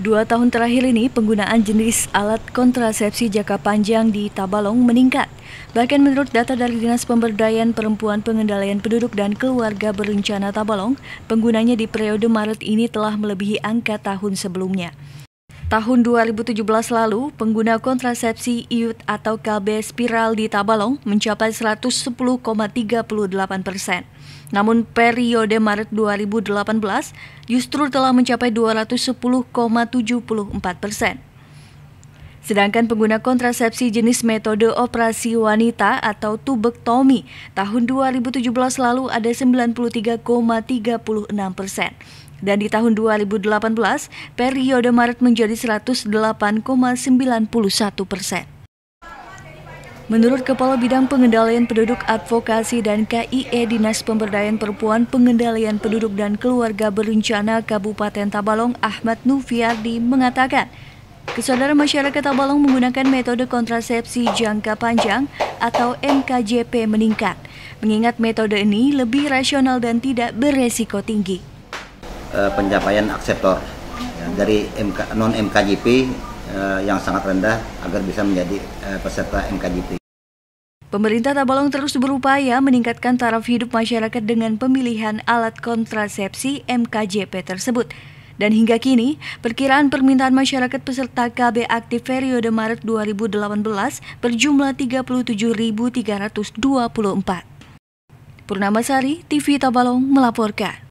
Dua tahun terakhir ini, penggunaan jenis alat kontrasepsi jangka panjang di Tabalong meningkat. Bahkan menurut data dari Dinas Pemberdayaan Perempuan Pengendalian Penduduk dan Keluarga Berencana Tabalong, penggunanya di periode Maret ini telah melebihi angka tahun sebelumnya. Tahun 2017 lalu, pengguna kontrasepsi IUD atau KB spiral di Tabalong mencapai 110,38 persen. Namun periode Maret 2018 justru telah mencapai 210,74 persen. Sedangkan pengguna kontrasepsi jenis metode operasi wanita atau tubektomi tahun 2017 lalu ada 93,36 persen. Dan di tahun 2018, periode Maret menjadi 108,91 persen. Menurut Kepala Bidang Pengendalian Penduduk Advokasi dan KIE Dinas Pemberdayaan Perempuan Pengendalian Penduduk dan Keluarga Berencana Kabupaten Tabalong Ahmad Nufiardi mengatakan, kesadaran masyarakat Tabalong menggunakan metode kontrasepsi jangka panjang atau MKJP meningkat, mengingat metode ini lebih rasional dan tidak beresiko tinggi. Eh, pencapaian akseptor ya, dari MK, non MKJP eh, yang sangat rendah agar bisa menjadi eh, peserta MKJP. Pemerintah Tabalong terus berupaya meningkatkan taraf hidup masyarakat dengan pemilihan alat kontrasepsi MKJP tersebut. Dan hingga kini, perkiraan permintaan masyarakat peserta KB aktif periode Maret 2018 berjumlah 37.324. Purnama Sari, TV Tabalong melaporkan.